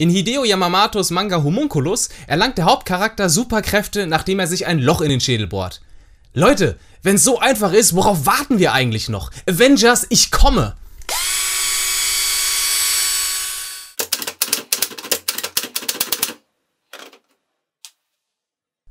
In Hideo Yamamatos Manga Homunculus erlangt der Hauptcharakter Superkräfte, nachdem er sich ein Loch in den Schädel bohrt. Leute, wenn es so einfach ist, worauf warten wir eigentlich noch? Avengers, ich komme!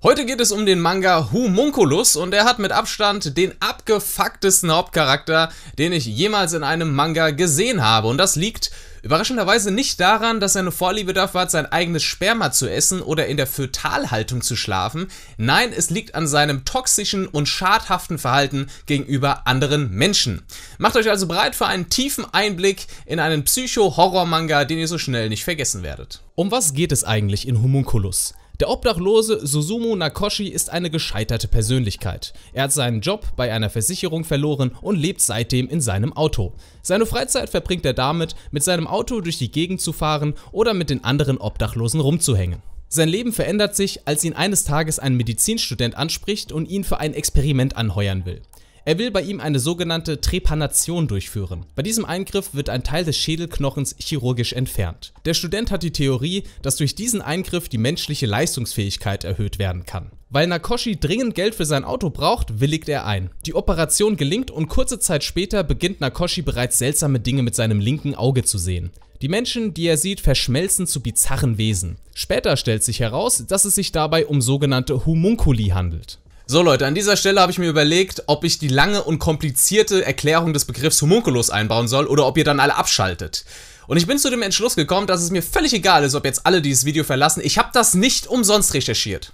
Heute geht es um den Manga Humunculus und er hat mit Abstand den abgefucktesten Hauptcharakter, den ich jemals in einem Manga gesehen habe. Und das liegt überraschenderweise nicht daran, dass er eine Vorliebe dafür hat, sein eigenes Sperma zu essen oder in der Fötalhaltung zu schlafen. Nein, es liegt an seinem toxischen und schadhaften Verhalten gegenüber anderen Menschen. Macht euch also bereit für einen tiefen Einblick in einen Psycho-Horror-Manga, den ihr so schnell nicht vergessen werdet. Um was geht es eigentlich in Humunculus? Der Obdachlose Susumu Nakoshi ist eine gescheiterte Persönlichkeit. Er hat seinen Job bei einer Versicherung verloren und lebt seitdem in seinem Auto. Seine Freizeit verbringt er damit, mit seinem Auto durch die Gegend zu fahren oder mit den anderen Obdachlosen rumzuhängen. Sein Leben verändert sich, als ihn eines Tages ein Medizinstudent anspricht und ihn für ein Experiment anheuern will. Er will bei ihm eine sogenannte Trepanation durchführen. Bei diesem Eingriff wird ein Teil des Schädelknochens chirurgisch entfernt. Der Student hat die Theorie, dass durch diesen Eingriff die menschliche Leistungsfähigkeit erhöht werden kann. Weil Nakoshi dringend Geld für sein Auto braucht, willigt er ein. Die Operation gelingt und kurze Zeit später beginnt Nakoshi bereits seltsame Dinge mit seinem linken Auge zu sehen. Die Menschen, die er sieht, verschmelzen zu bizarren Wesen. Später stellt sich heraus, dass es sich dabei um sogenannte Humunkuli handelt. So Leute, an dieser Stelle habe ich mir überlegt, ob ich die lange und komplizierte Erklärung des Begriffs Homunculus einbauen soll oder ob ihr dann alle abschaltet. Und ich bin zu dem Entschluss gekommen, dass es mir völlig egal ist, ob jetzt alle dieses Video verlassen. Ich habe das nicht umsonst recherchiert.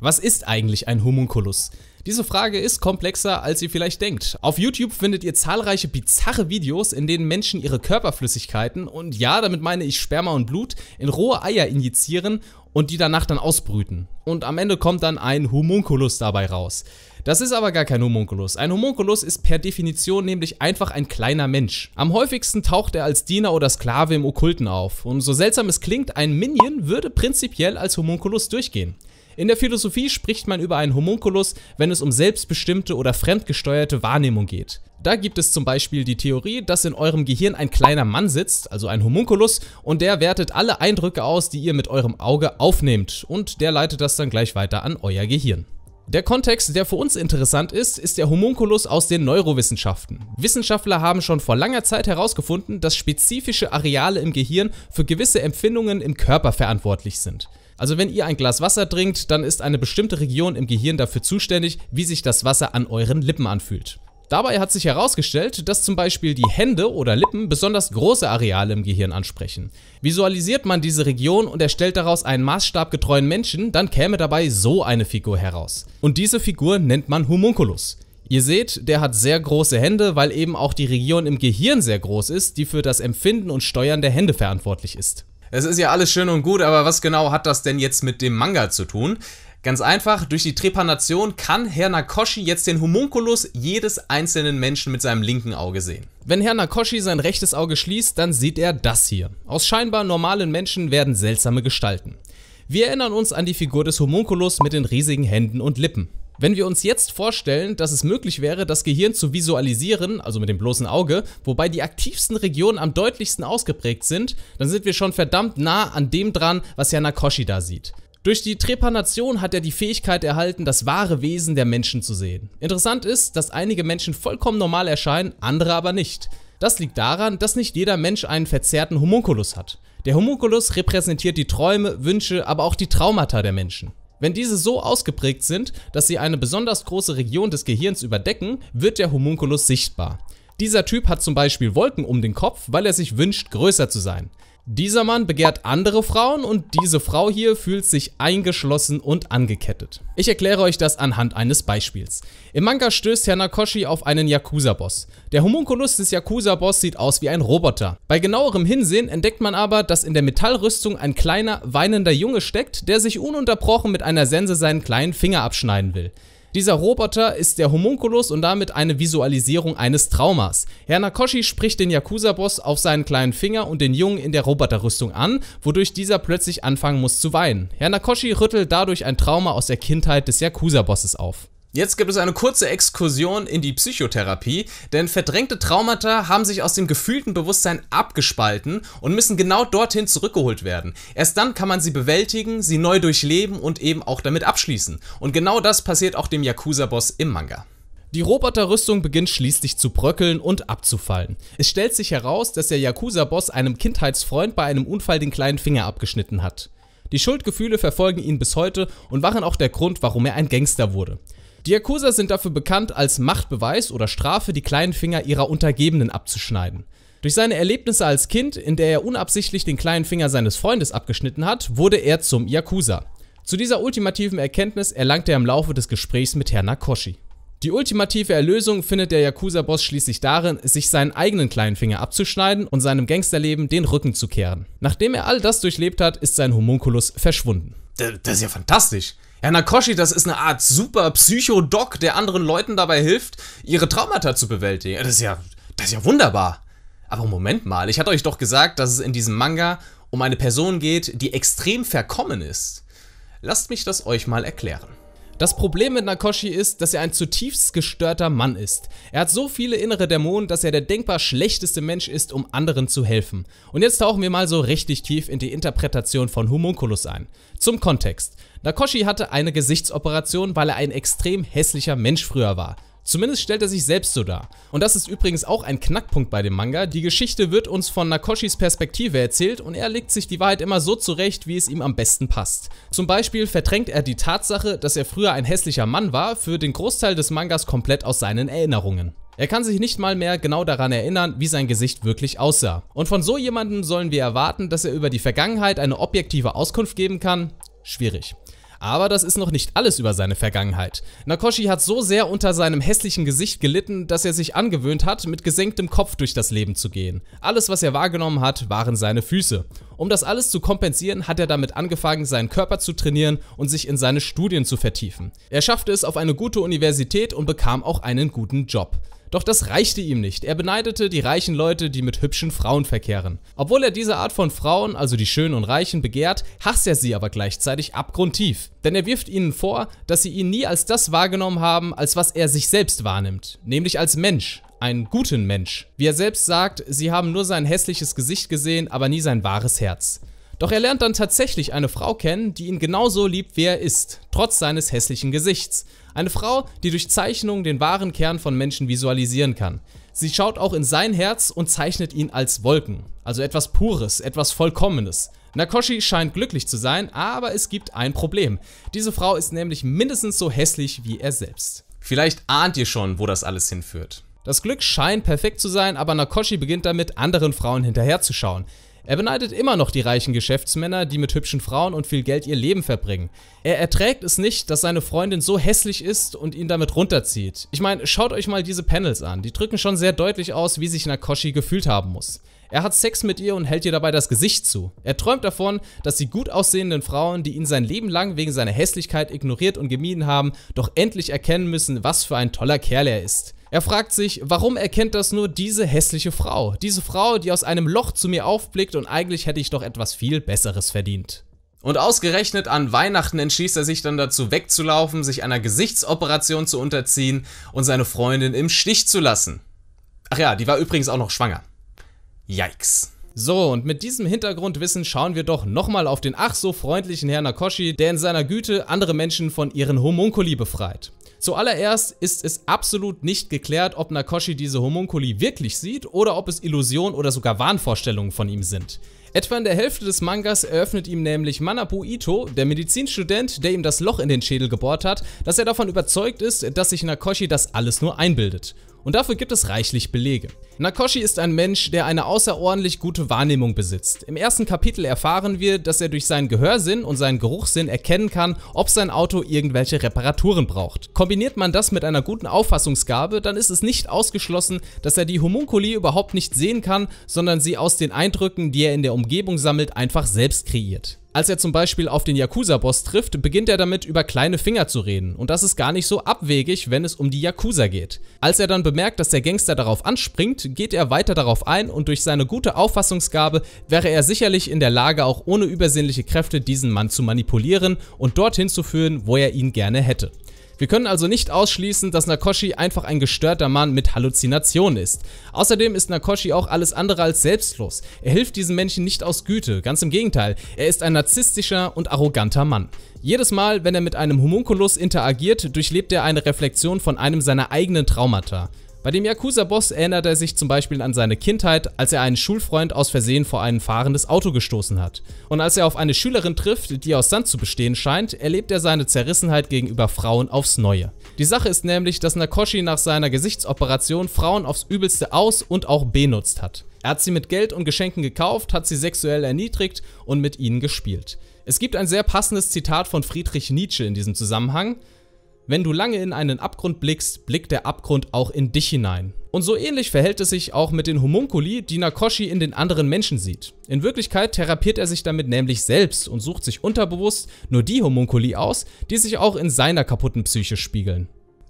Was ist eigentlich ein Homunculus? Diese Frage ist komplexer, als ihr vielleicht denkt. Auf YouTube findet ihr zahlreiche bizarre Videos, in denen Menschen ihre Körperflüssigkeiten und ja, damit meine ich Sperma und Blut, in rohe Eier injizieren und die danach dann ausbrüten. Und am Ende kommt dann ein Homunculus dabei raus. Das ist aber gar kein Homunculus. Ein Homunculus ist per Definition nämlich einfach ein kleiner Mensch. Am häufigsten taucht er als Diener oder Sklave im Okkulten auf. Und so seltsam es klingt, ein Minion würde prinzipiell als Homunculus durchgehen. In der Philosophie spricht man über einen Homunculus, wenn es um selbstbestimmte oder fremdgesteuerte Wahrnehmung geht. Da gibt es zum Beispiel die Theorie, dass in eurem Gehirn ein kleiner Mann sitzt, also ein Homunculus, und der wertet alle Eindrücke aus, die ihr mit eurem Auge aufnehmt und der leitet das dann gleich weiter an euer Gehirn. Der Kontext, der für uns interessant ist, ist der Homunculus aus den Neurowissenschaften. Wissenschaftler haben schon vor langer Zeit herausgefunden, dass spezifische Areale im Gehirn für gewisse Empfindungen im Körper verantwortlich sind. Also wenn ihr ein Glas Wasser trinkt, dann ist eine bestimmte Region im Gehirn dafür zuständig, wie sich das Wasser an euren Lippen anfühlt. Dabei hat sich herausgestellt, dass zum Beispiel die Hände oder Lippen besonders große Areale im Gehirn ansprechen. Visualisiert man diese Region und erstellt daraus einen maßstabgetreuen Menschen, dann käme dabei so eine Figur heraus. Und diese Figur nennt man Homunculus. Ihr seht, der hat sehr große Hände, weil eben auch die Region im Gehirn sehr groß ist, die für das Empfinden und Steuern der Hände verantwortlich ist. Es ist ja alles schön und gut, aber was genau hat das denn jetzt mit dem Manga zu tun? Ganz einfach, durch die Trepanation kann Herr Nakoshi jetzt den Homunculus jedes einzelnen Menschen mit seinem linken Auge sehen. Wenn Herr Nakoshi sein rechtes Auge schließt, dann sieht er das hier. Aus scheinbar normalen Menschen werden seltsame Gestalten. Wir erinnern uns an die Figur des Homunculus mit den riesigen Händen und Lippen. Wenn wir uns jetzt vorstellen, dass es möglich wäre, das Gehirn zu visualisieren, also mit dem bloßen Auge, wobei die aktivsten Regionen am deutlichsten ausgeprägt sind, dann sind wir schon verdammt nah an dem dran, was Herr Nakoshi da sieht. Durch die Trepanation hat er die Fähigkeit erhalten, das wahre Wesen der Menschen zu sehen. Interessant ist, dass einige Menschen vollkommen normal erscheinen, andere aber nicht. Das liegt daran, dass nicht jeder Mensch einen verzerrten Homunculus hat. Der Homunculus repräsentiert die Träume, Wünsche, aber auch die Traumata der Menschen. Wenn diese so ausgeprägt sind, dass sie eine besonders große Region des Gehirns überdecken, wird der Homunculus sichtbar. Dieser Typ hat zum Beispiel Wolken um den Kopf, weil er sich wünscht, größer zu sein. Dieser Mann begehrt andere Frauen und diese Frau hier fühlt sich eingeschlossen und angekettet. Ich erkläre euch das anhand eines Beispiels. Im Manga stößt Herr Nakoshi auf einen Yakuza-Boss. Der Homunculus des Yakuza-Boss sieht aus wie ein Roboter. Bei genauerem Hinsehen entdeckt man aber, dass in der Metallrüstung ein kleiner, weinender Junge steckt, der sich ununterbrochen mit einer Sense seinen kleinen Finger abschneiden will. Dieser Roboter ist der Homunculus und damit eine Visualisierung eines Traumas. Herr Nakoshi spricht den Yakuza-Boss auf seinen kleinen Finger und den Jungen in der Roboterrüstung an, wodurch dieser plötzlich anfangen muss zu weinen. Herr Nakoshi rüttelt dadurch ein Trauma aus der Kindheit des Yakuza-Bosses auf. Jetzt gibt es eine kurze Exkursion in die Psychotherapie, denn verdrängte Traumata haben sich aus dem gefühlten Bewusstsein abgespalten und müssen genau dorthin zurückgeholt werden. Erst dann kann man sie bewältigen, sie neu durchleben und eben auch damit abschließen. Und genau das passiert auch dem Yakuza-Boss im Manga. Die Roboterrüstung beginnt schließlich zu bröckeln und abzufallen. Es stellt sich heraus, dass der Yakuza-Boss einem Kindheitsfreund bei einem Unfall den kleinen Finger abgeschnitten hat. Die Schuldgefühle verfolgen ihn bis heute und waren auch der Grund, warum er ein Gangster wurde. Die Yakuza sind dafür bekannt, als Machtbeweis oder Strafe die kleinen Finger ihrer Untergebenen abzuschneiden. Durch seine Erlebnisse als Kind, in der er unabsichtlich den kleinen Finger seines Freundes abgeschnitten hat, wurde er zum Yakuza. Zu dieser ultimativen Erkenntnis erlangt er im Laufe des Gesprächs mit Herrn Nakoshi. Die ultimative Erlösung findet der Yakuza-Boss schließlich darin, sich seinen eigenen kleinen Finger abzuschneiden und seinem Gangsterleben den Rücken zu kehren. Nachdem er all das durchlebt hat, ist sein Homunculus verschwunden. Das ist ja fantastisch. Ja, Nakoshi, das ist eine Art super Psychodoc, der anderen Leuten dabei hilft, ihre Traumata zu bewältigen. Das ist ja, das ist ja wunderbar. Aber Moment mal, ich hatte euch doch gesagt, dass es in diesem Manga um eine Person geht, die extrem verkommen ist. Lasst mich das euch mal erklären. Das Problem mit Nakoshi ist, dass er ein zutiefst gestörter Mann ist. Er hat so viele innere Dämonen, dass er der denkbar schlechteste Mensch ist, um anderen zu helfen. Und jetzt tauchen wir mal so richtig tief in die Interpretation von Homunculus ein. Zum Kontext. Nakoshi hatte eine Gesichtsoperation, weil er ein extrem hässlicher Mensch früher war. Zumindest stellt er sich selbst so dar. Und das ist übrigens auch ein Knackpunkt bei dem Manga. Die Geschichte wird uns von Nakoshis Perspektive erzählt und er legt sich die Wahrheit immer so zurecht, wie es ihm am besten passt. Zum Beispiel verdrängt er die Tatsache, dass er früher ein hässlicher Mann war, für den Großteil des Mangas komplett aus seinen Erinnerungen. Er kann sich nicht mal mehr genau daran erinnern, wie sein Gesicht wirklich aussah. Und von so jemandem sollen wir erwarten, dass er über die Vergangenheit eine objektive Auskunft geben kann? Schwierig. Aber das ist noch nicht alles über seine Vergangenheit. Nakoshi hat so sehr unter seinem hässlichen Gesicht gelitten, dass er sich angewöhnt hat, mit gesenktem Kopf durch das Leben zu gehen. Alles, was er wahrgenommen hat, waren seine Füße. Um das alles zu kompensieren, hat er damit angefangen, seinen Körper zu trainieren und sich in seine Studien zu vertiefen. Er schaffte es auf eine gute Universität und bekam auch einen guten Job. Doch das reichte ihm nicht. Er beneidete die reichen Leute, die mit hübschen Frauen verkehren. Obwohl er diese Art von Frauen, also die schönen und reichen, begehrt, hasst er sie aber gleichzeitig abgrundtief. Denn er wirft ihnen vor, dass sie ihn nie als das wahrgenommen haben, als was er sich selbst wahrnimmt. Nämlich als Mensch, einen guten Mensch. Wie er selbst sagt, sie haben nur sein hässliches Gesicht gesehen, aber nie sein wahres Herz. Doch er lernt dann tatsächlich eine Frau kennen, die ihn genauso liebt, wie er ist, trotz seines hässlichen Gesichts. Eine Frau, die durch Zeichnungen den wahren Kern von Menschen visualisieren kann. Sie schaut auch in sein Herz und zeichnet ihn als Wolken. Also etwas Pures, etwas Vollkommenes. Nakoshi scheint glücklich zu sein, aber es gibt ein Problem. Diese Frau ist nämlich mindestens so hässlich wie er selbst. Vielleicht ahnt ihr schon, wo das alles hinführt. Das Glück scheint perfekt zu sein, aber Nakoshi beginnt damit, anderen Frauen hinterherzuschauen. Er beneidet immer noch die reichen Geschäftsmänner, die mit hübschen Frauen und viel Geld ihr Leben verbringen. Er erträgt es nicht, dass seine Freundin so hässlich ist und ihn damit runterzieht. Ich meine, schaut euch mal diese Panels an. Die drücken schon sehr deutlich aus, wie sich Nakoshi gefühlt haben muss. Er hat Sex mit ihr und hält ihr dabei das Gesicht zu. Er träumt davon, dass die gut aussehenden Frauen, die ihn sein Leben lang wegen seiner Hässlichkeit ignoriert und gemieden haben, doch endlich erkennen müssen, was für ein toller Kerl er ist. Er fragt sich, warum erkennt das nur diese hässliche Frau? Diese Frau, die aus einem Loch zu mir aufblickt und eigentlich hätte ich doch etwas viel Besseres verdient. Und ausgerechnet an Weihnachten entschließt er sich dann dazu wegzulaufen, sich einer Gesichtsoperation zu unterziehen und seine Freundin im Stich zu lassen. Ach ja, die war übrigens auch noch schwanger. Yikes. So, und mit diesem Hintergrundwissen schauen wir doch nochmal auf den ach so freundlichen Herrn Nakoshi, der in seiner Güte andere Menschen von ihren Homunkuli befreit. Zuallererst ist es absolut nicht geklärt, ob Nakoshi diese Homunkuli wirklich sieht oder ob es Illusionen oder sogar Wahnvorstellungen von ihm sind. Etwa in der Hälfte des Mangas eröffnet ihm nämlich Manabu Ito, der Medizinstudent, der ihm das Loch in den Schädel gebohrt hat, dass er davon überzeugt ist, dass sich Nakoshi das alles nur einbildet. Und dafür gibt es reichlich Belege. Nakoshi ist ein Mensch, der eine außerordentlich gute Wahrnehmung besitzt. Im ersten Kapitel erfahren wir, dass er durch seinen Gehörsinn und seinen Geruchssinn erkennen kann, ob sein Auto irgendwelche Reparaturen braucht. Kombiniert man das mit einer guten Auffassungsgabe, dann ist es nicht ausgeschlossen, dass er die Homunkuli überhaupt nicht sehen kann, sondern sie aus den Eindrücken, die er in der Umgebung sammelt, einfach selbst kreiert. Als er zum Beispiel auf den Yakuza-Boss trifft, beginnt er damit über kleine Finger zu reden und das ist gar nicht so abwegig, wenn es um die Yakuza geht. Als er dann bemerkt, dass der Gangster darauf anspringt, geht er weiter darauf ein und durch seine gute Auffassungsgabe wäre er sicherlich in der Lage, auch ohne übersinnliche Kräfte diesen Mann zu manipulieren und dorthin zu führen, wo er ihn gerne hätte. Wir können also nicht ausschließen, dass Nakoshi einfach ein gestörter Mann mit Halluzinationen ist. Außerdem ist Nakoshi auch alles andere als selbstlos. Er hilft diesen Menschen nicht aus Güte, ganz im Gegenteil, er ist ein narzisstischer und arroganter Mann. Jedes Mal, wenn er mit einem Homunculus interagiert, durchlebt er eine Reflexion von einem seiner eigenen Traumata. Bei dem Yakuza-Boss erinnert er sich zum Beispiel an seine Kindheit, als er einen Schulfreund aus Versehen vor ein fahrendes Auto gestoßen hat. Und als er auf eine Schülerin trifft, die aus Sand zu bestehen scheint, erlebt er seine Zerrissenheit gegenüber Frauen aufs Neue. Die Sache ist nämlich, dass Nakoshi nach seiner Gesichtsoperation Frauen aufs Übelste aus- und auch benutzt hat. Er hat sie mit Geld und Geschenken gekauft, hat sie sexuell erniedrigt und mit ihnen gespielt. Es gibt ein sehr passendes Zitat von Friedrich Nietzsche in diesem Zusammenhang. Wenn du lange in einen Abgrund blickst, blickt der Abgrund auch in dich hinein. Und so ähnlich verhält es sich auch mit den Homunkuli, die Nakoshi in den anderen Menschen sieht. In Wirklichkeit therapiert er sich damit nämlich selbst und sucht sich unterbewusst nur die Homunkuli aus, die sich auch in seiner kaputten Psyche spiegeln.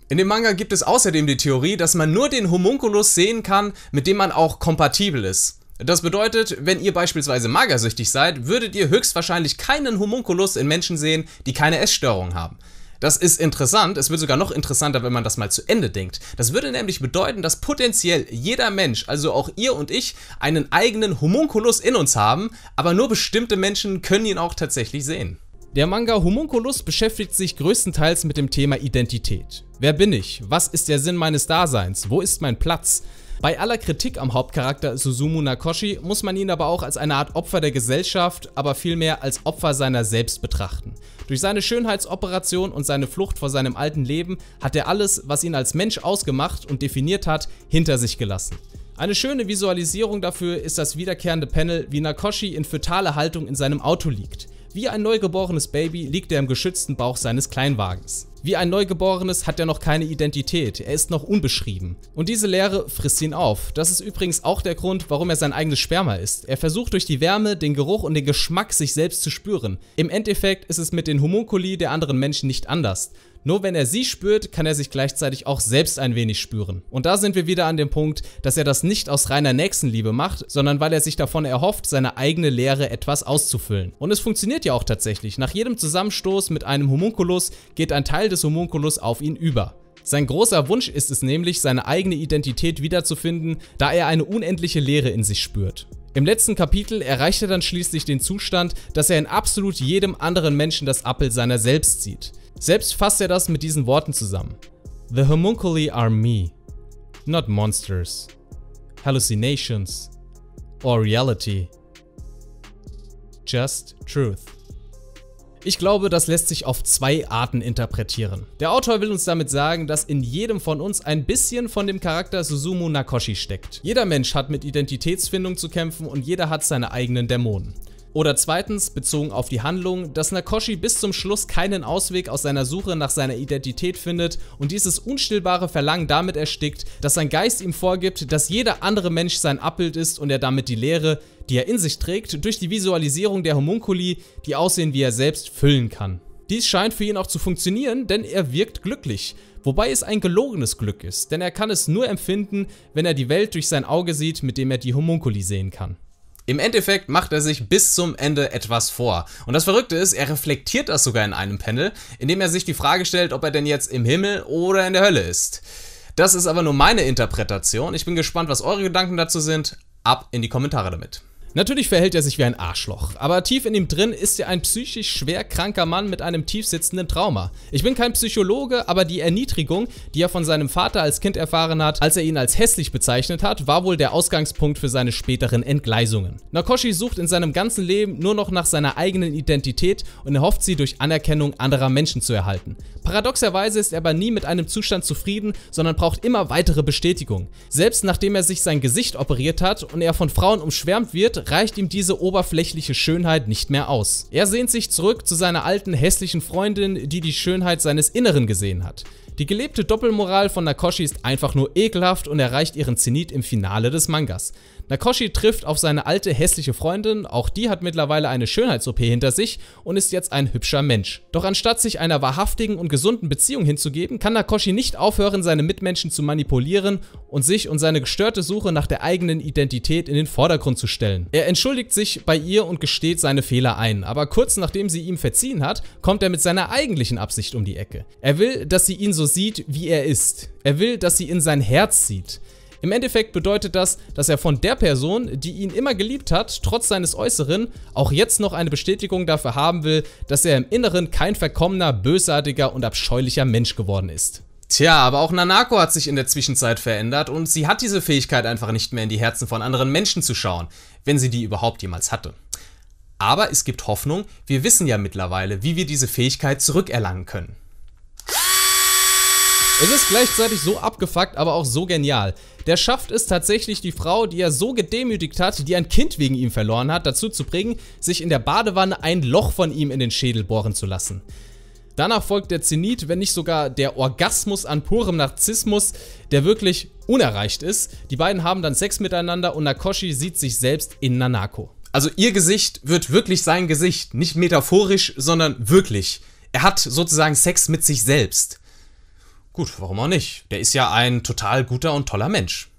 In dem Manga gibt es außerdem die Theorie, dass man nur den Homunculus sehen kann, mit dem man auch kompatibel ist. Das bedeutet, wenn ihr beispielsweise magersüchtig seid, würdet ihr höchstwahrscheinlich keinen Homunculus in Menschen sehen, die keine Essstörung haben. Das ist interessant. Es wird sogar noch interessanter, wenn man das mal zu Ende denkt. Das würde nämlich bedeuten, dass potenziell jeder Mensch, also auch ihr und ich, einen eigenen Homunculus in uns haben, aber nur bestimmte Menschen können ihn auch tatsächlich sehen. Der Manga Homunculus beschäftigt sich größtenteils mit dem Thema Identität. Wer bin ich? Was ist der Sinn meines Daseins? Wo ist mein Platz? Bei aller Kritik am Hauptcharakter Suzumu Nakoshi muss man ihn aber auch als eine Art Opfer der Gesellschaft, aber vielmehr als Opfer seiner selbst betrachten. Durch seine Schönheitsoperation und seine Flucht vor seinem alten Leben hat er alles, was ihn als Mensch ausgemacht und definiert hat, hinter sich gelassen. Eine schöne Visualisierung dafür ist das wiederkehrende Panel, wie Nakoshi in fötaler Haltung in seinem Auto liegt. Wie ein neugeborenes Baby liegt er im geschützten Bauch seines Kleinwagens. Wie ein Neugeborenes hat er noch keine Identität, er ist noch unbeschrieben. Und diese Leere frisst ihn auf. Das ist übrigens auch der Grund, warum er sein eigenes Sperma ist. Er versucht durch die Wärme, den Geruch und den Geschmack sich selbst zu spüren. Im Endeffekt ist es mit den Homunkuli der anderen Menschen nicht anders. Nur wenn er sie spürt, kann er sich gleichzeitig auch selbst ein wenig spüren. Und da sind wir wieder an dem Punkt, dass er das nicht aus reiner Nächstenliebe macht, sondern weil er sich davon erhofft, seine eigene Leere etwas auszufüllen. Und es funktioniert ja auch tatsächlich. Nach jedem Zusammenstoß mit einem Homunculus geht ein Teil des Homunculus auf ihn über. Sein großer Wunsch ist es nämlich, seine eigene Identität wiederzufinden, da er eine unendliche Leere in sich spürt. Im letzten Kapitel erreicht er dann schließlich den Zustand, dass er in absolut jedem anderen Menschen das Appel seiner selbst sieht. Selbst fasst er das mit diesen Worten zusammen. The homunculi are me, not monsters, hallucinations, or reality. Just truth. Ich glaube, das lässt sich auf zwei Arten interpretieren. Der Autor will uns damit sagen, dass in jedem von uns ein bisschen von dem Charakter Suzumu Nakoshi steckt. Jeder Mensch hat mit Identitätsfindung zu kämpfen und jeder hat seine eigenen Dämonen. Oder zweitens, bezogen auf die Handlung, dass Nakoshi bis zum Schluss keinen Ausweg aus seiner Suche nach seiner Identität findet und dieses unstillbare Verlangen damit erstickt, dass sein Geist ihm vorgibt, dass jeder andere Mensch sein Abbild ist und er damit die Leere, die er in sich trägt, durch die Visualisierung der Homunkuli, die aussehen wie er selbst, füllen kann. Dies scheint für ihn auch zu funktionieren, denn er wirkt glücklich. Wobei es ein gelogenes Glück ist, denn er kann es nur empfinden, wenn er die Welt durch sein Auge sieht, mit dem er die Homunkuli sehen kann. Im Endeffekt macht er sich bis zum Ende etwas vor. Und das Verrückte ist, er reflektiert das sogar in einem Panel, indem er sich die Frage stellt, ob er denn jetzt im Himmel oder in der Hölle ist. Das ist aber nur meine Interpretation. Ich bin gespannt, was eure Gedanken dazu sind. Ab in die Kommentare damit. Natürlich verhält er sich wie ein Arschloch, aber tief in ihm drin ist er ein psychisch schwer kranker Mann mit einem tiefsitzenden Trauma. Ich bin kein Psychologe, aber die Erniedrigung, die er von seinem Vater als Kind erfahren hat, als er ihn als hässlich bezeichnet hat, war wohl der Ausgangspunkt für seine späteren Entgleisungen. Nakoshi sucht in seinem ganzen Leben nur noch nach seiner eigenen Identität und erhofft sie durch Anerkennung anderer Menschen zu erhalten. Paradoxerweise ist er aber nie mit einem Zustand zufrieden, sondern braucht immer weitere Bestätigung. Selbst nachdem er sich sein Gesicht operiert hat und er von Frauen umschwärmt wird, reicht ihm diese oberflächliche Schönheit nicht mehr aus. Er sehnt sich zurück zu seiner alten hässlichen Freundin, die die Schönheit seines Inneren gesehen hat. Die gelebte Doppelmoral von Nakoshi ist einfach nur ekelhaft und erreicht ihren Zenit im Finale des Mangas. Nakoshi trifft auf seine alte hässliche Freundin, auch die hat mittlerweile eine Schönheits-OP hinter sich und ist jetzt ein hübscher Mensch. Doch anstatt sich einer wahrhaftigen und gesunden Beziehung hinzugeben, kann Nakoshi nicht aufhören, seine Mitmenschen zu manipulieren und sich und seine gestörte Suche nach der eigenen Identität in den Vordergrund zu stellen. Er entschuldigt sich bei ihr und gesteht seine Fehler ein, aber kurz nachdem sie ihm verziehen hat, kommt er mit seiner eigentlichen Absicht um die Ecke. Er will, dass sie ihn so sieht, wie er ist. Er will, dass sie in sein Herz sieht. Im Endeffekt bedeutet das, dass er von der Person, die ihn immer geliebt hat, trotz seines Äußeren, auch jetzt noch eine Bestätigung dafür haben will, dass er im Inneren kein verkommener, bösartiger und abscheulicher Mensch geworden ist. Tja, aber auch Nanako hat sich in der Zwischenzeit verändert und sie hat diese Fähigkeit einfach nicht mehr in die Herzen von anderen Menschen zu schauen, wenn sie die überhaupt jemals hatte. Aber es gibt Hoffnung, wir wissen ja mittlerweile, wie wir diese Fähigkeit zurückerlangen können. Es ist gleichzeitig so abgefuckt, aber auch so genial. Der schafft es tatsächlich, die Frau, die er so gedemütigt hat, die ein Kind wegen ihm verloren hat, dazu zu bringen, sich in der Badewanne ein Loch von ihm in den Schädel bohren zu lassen. Danach folgt der Zenit, wenn nicht sogar der Orgasmus an purem Narzissmus, der wirklich unerreicht ist. Die beiden haben dann Sex miteinander und Nakoshi sieht sich selbst in Nanako. Also ihr Gesicht wird wirklich sein Gesicht, nicht metaphorisch, sondern wirklich. Er hat sozusagen Sex mit sich selbst. Gut, warum auch nicht? Der ist ja ein total guter und toller Mensch.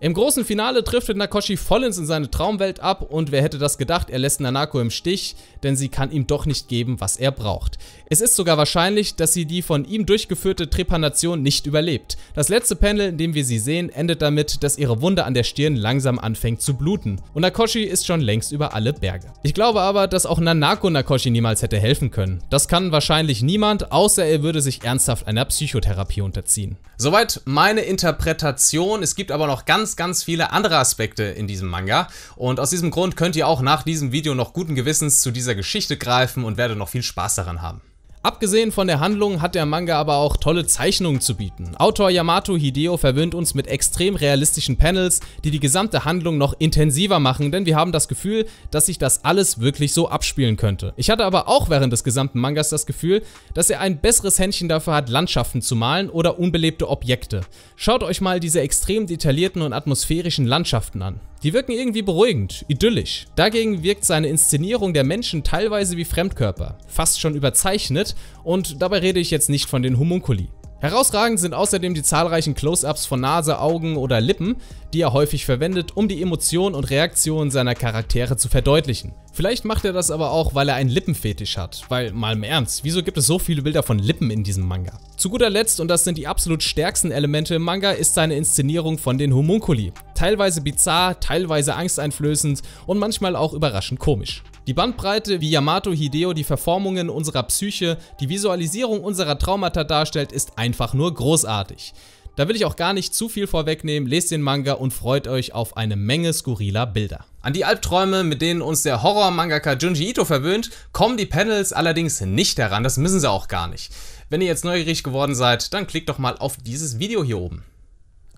Im großen Finale trifft Nakoshi vollends in seine Traumwelt ab und wer hätte das gedacht, er lässt Nanako im Stich, denn sie kann ihm doch nicht geben, was er braucht. Es ist sogar wahrscheinlich, dass sie die von ihm durchgeführte Trepanation nicht überlebt. Das letzte Panel, in dem wir sie sehen, endet damit, dass ihre Wunde an der Stirn langsam anfängt zu bluten und Nakoshi ist schon längst über alle Berge. Ich glaube aber, dass auch Nanako Nakoshi niemals hätte helfen können. Das kann wahrscheinlich niemand, außer er würde sich ernsthaft einer Psychotherapie unterziehen. Soweit meine Interpretation, es gibt aber noch ganz ganz, ganz viele andere Aspekte in diesem Manga. Und aus diesem Grund könnt ihr auch nach diesem Video noch guten Gewissens zu dieser Geschichte greifen und werdet noch viel Spaß daran haben. Abgesehen von der Handlung hat der Manga aber auch tolle Zeichnungen zu bieten. Autor Yamato Hideo verwöhnt uns mit extrem realistischen Panels, die die gesamte Handlung noch intensiver machen, denn wir haben das Gefühl, dass sich das alles wirklich so abspielen könnte. Ich hatte aber auch während des gesamten Mangas das Gefühl, dass er ein besseres Händchen dafür hat, Landschaften zu malen oder unbelebte Objekte. Schaut euch mal diese extrem detaillierten und atmosphärischen Landschaften an. Die wirken irgendwie beruhigend, idyllisch. Dagegen wirkt seine Inszenierung der Menschen teilweise wie Fremdkörper, fast schon überzeichnet und dabei rede ich jetzt nicht von den Homunkuli. Herausragend sind außerdem die zahlreichen Close-ups von Nase, Augen oder Lippen, die er häufig verwendet, um die Emotionen und Reaktionen seiner Charaktere zu verdeutlichen. Vielleicht macht er das aber auch, weil er einen Lippenfetisch hat, weil mal im Ernst, wieso gibt es so viele Bilder von Lippen in diesem Manga? Zu guter Letzt, und das sind die absolut stärksten Elemente im Manga, ist seine Inszenierung von den Homunkuli. Teilweise bizarr, teilweise angsteinflößend und manchmal auch überraschend komisch. Die Bandbreite, wie Yamato Hideo die Verformungen unserer Psyche, die Visualisierung unserer Traumata darstellt, ist einfach nur großartig. Da will ich auch gar nicht zu viel vorwegnehmen, lest den Manga und freut euch auf eine Menge skurriler Bilder. An die Albträume, mit denen uns der Horror-Mangaka Junji Ito verwöhnt, kommen die Panels allerdings nicht heran, das müssen sie auch gar nicht. Wenn ihr jetzt neugierig geworden seid, dann klickt doch mal auf dieses Video hier oben.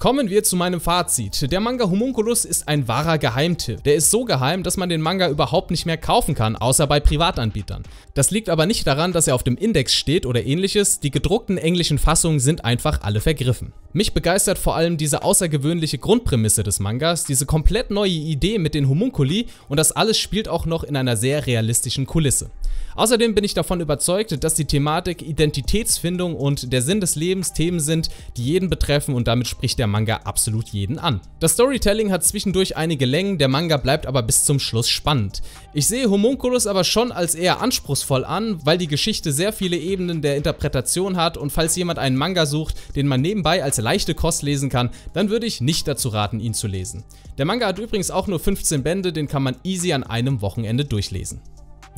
Kommen wir zu meinem Fazit. Der Manga Homunculus ist ein wahrer Geheimtipp. Der ist so geheim, dass man den Manga überhaupt nicht mehr kaufen kann, außer bei Privatanbietern. Das liegt aber nicht daran, dass er auf dem Index steht oder ähnliches, die gedruckten englischen Fassungen sind einfach alle vergriffen. Mich begeistert vor allem diese außergewöhnliche Grundprämisse des Mangas, diese komplett neue Idee mit den Homunculi und das alles spielt auch noch in einer sehr realistischen Kulisse. Außerdem bin ich davon überzeugt, dass die Thematik Identitätsfindung und der Sinn des Lebens Themen sind, die jeden betreffen und damit spricht der Manga absolut jeden an. Das Storytelling hat zwischendurch einige Längen, der Manga bleibt aber bis zum Schluss spannend. Ich sehe Homunculus aber schon als eher anspruchsvoll an, weil die Geschichte sehr viele Ebenen der Interpretation hat und falls jemand einen Manga sucht, den man nebenbei als leichte Kost lesen kann, dann würde ich nicht dazu raten, ihn zu lesen. Der Manga hat übrigens auch nur 15 Bände, den kann man easy an einem Wochenende durchlesen.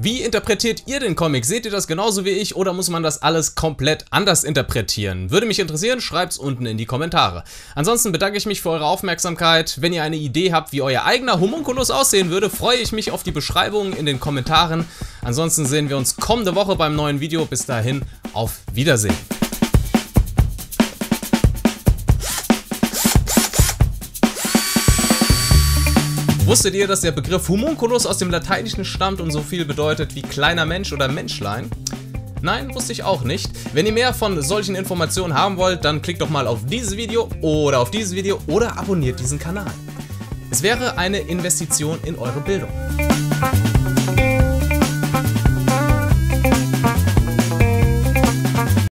Wie interpretiert ihr den Comic? Seht ihr das genauso wie ich oder muss man das alles komplett anders interpretieren? Würde mich interessieren, schreibt es unten in die Kommentare. Ansonsten bedanke ich mich für eure Aufmerksamkeit. Wenn ihr eine Idee habt, wie euer eigener Homunculus aussehen würde, freue ich mich auf die Beschreibung in den Kommentaren. Ansonsten sehen wir uns kommende Woche beim neuen Video. Bis dahin, auf Wiedersehen. Wusstet ihr, dass der Begriff Homunculus aus dem Lateinischen stammt und so viel bedeutet wie kleiner Mensch oder Menschlein? Nein, wusste ich auch nicht. Wenn ihr mehr von solchen Informationen haben wollt, dann klickt doch mal auf dieses Video oder auf dieses Video oder abonniert diesen Kanal. Es wäre eine Investition in eure Bildung.